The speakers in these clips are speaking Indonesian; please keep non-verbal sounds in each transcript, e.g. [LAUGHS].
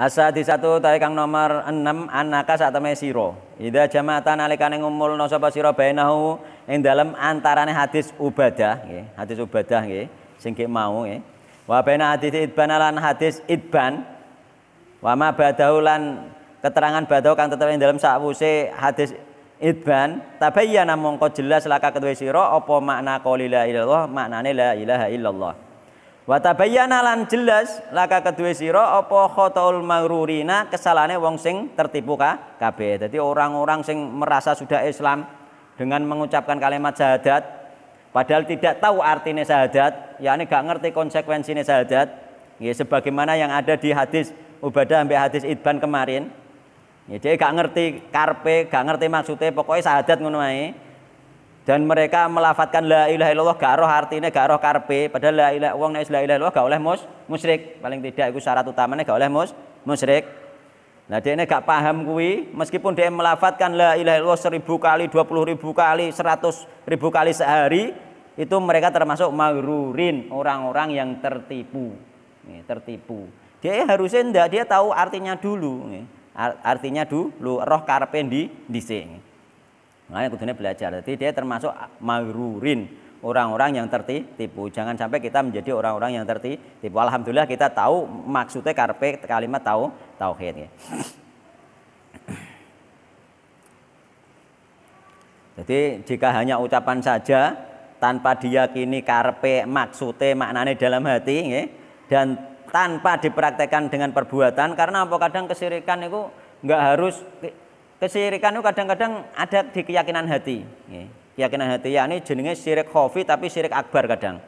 Asa di satu tahe kang nomor enam anaka saat teme siro. Ida jama'atan nalikane ngumpul sapa sira bainahu ing dalem antarane hadis ubadah nggih, hadis ubadah nggih sing mau nggih. Wa baina hadis idban lan hadis idban wa ma badahu lan keterangan badahu kang tetep ing dalem sakwuse hadis idban tabayyana mongko jelas laka kedue siro, opo makna qoulila ilallah maknane la ilaha illallah. Wa tabayyana lan jelas laka kedue sira apa khataul maghrurina kesalahane wong sing tertipu ka kabeh. Dadi orang-orang sing merasa sudah Islam dengan mengucapkan kalimat syahadat padahal tidak tahu artinya syahadat, yakni gak ngerti konsekuensinya syahadat. Ya, sebagaimana yang ada di hadis Ubadah sampai hadis Idban kemarin. Ya, dia gak ngerti karpe, gak ngerti maksudnya, pokoknya syahadat ngono dan mereka melafatkan la ilaha illallah gak roh artinya gak roh karpe padahal la ilaha wong nek la ilaha illallah gak oleh mus musrik paling tidak itu syarat utamanya gak oleh mus musrik. Nah dia ini gak paham kuwi meskipun dia melafatkan la ilaha illallah seribu kali, dua puluh ribu kali, seratus ribu kali sehari itu mereka termasuk magrurin orang-orang yang tertipu nih, tertipu dia harusnya ndak dia tahu artinya dulu nih. artinya dulu roh karpe di di sini Makanya nah, kudunya belajar. Jadi dia termasuk marurin orang-orang yang tertipu. Jangan sampai kita menjadi orang-orang yang tertipu. Alhamdulillah kita tahu maksudnya karpe kalimat tahu tauhid. Ya. Jadi jika hanya ucapan saja tanpa diyakini karpe maksudnya maknanya dalam hati ya, dan tanpa dipraktekkan dengan perbuatan karena apa kadang kesirikan itu nggak harus Kesirikan itu kadang-kadang ada di keyakinan hati. Keyakinan hati ya ini jenenge syirik khofi tapi syirik akbar kadang.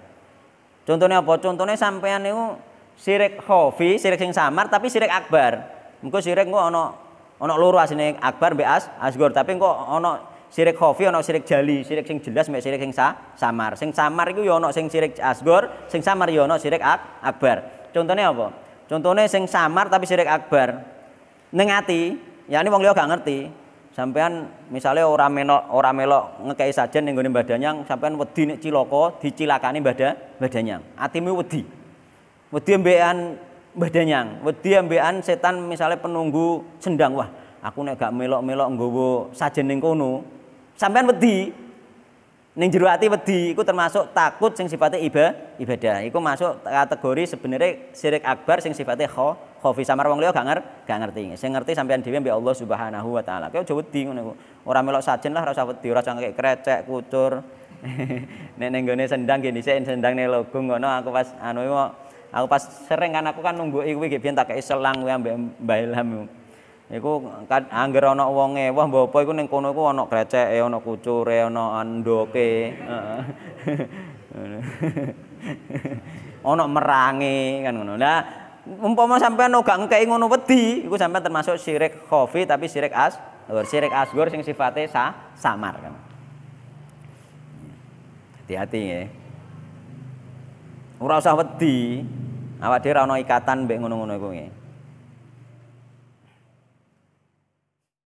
Contohnya apa? Contohnya sampean itu syirik khofi, syirik sing samar tapi syirik akbar. Engko syirik engko ono ono loro asine akbar mbek as, asgor tapi engko ono sirik khofi ono sirik jali sirik sing jelas mek sirik sing sa, samar sing samar iku ya ana sing sirik asgor sing samar ya ono sirik ak, akbar contohnya apa contohnya sing samar tapi sirik akbar nengati ati Ya ini wong liya gak ngerti. Sampean misalnya ora melok ora melok ngekei sajen ning gone badanyang, sampean wedi nek cilaka dicilakani badan badannya, Atimu wedi. Wedi ambekan badanyang, wedi ambekan setan misalnya penunggu sendang. Wah, aku nek gak melok-melok nggawa sajen ning kono, sampean wedi Ning jero ati wedi iku termasuk takut sing sifate iba, ibadah. Iku masuk kategori sebenarnya syirik akbar sing sifate kho, khofi samar wong liya gak nger, gak ngerti. Sing ngerti sampean dhewe mbek Allah Subhanahu wa taala. Kowe aja wedi ngono iku. Ora melok sajen lah ora usah wedi, ora usah krecek, kucur. [LAUGHS] nek ning gone sendang gini sik sendang ne logung ngono aku pas anu aku pas sering kan aku kan nunggu iki biyen tak kei selang kuwi ambek Mbah Ilham. Iku kan angger ana wong ewah mbah apa iku ning kono iku ana greceke, ana kucure, ana andoke. Ana merangi kan ngono. Lah umpama sampean ora engkei ngono wedi, iku sampean termasuk syirik khafi tapi syirik as syirik asgor sing sifatnya sa, samar kan. Hati-hati ya. Ora usah wedi. Awak dhewe ora ana ikatan mbek ngono-ngono iku nggih.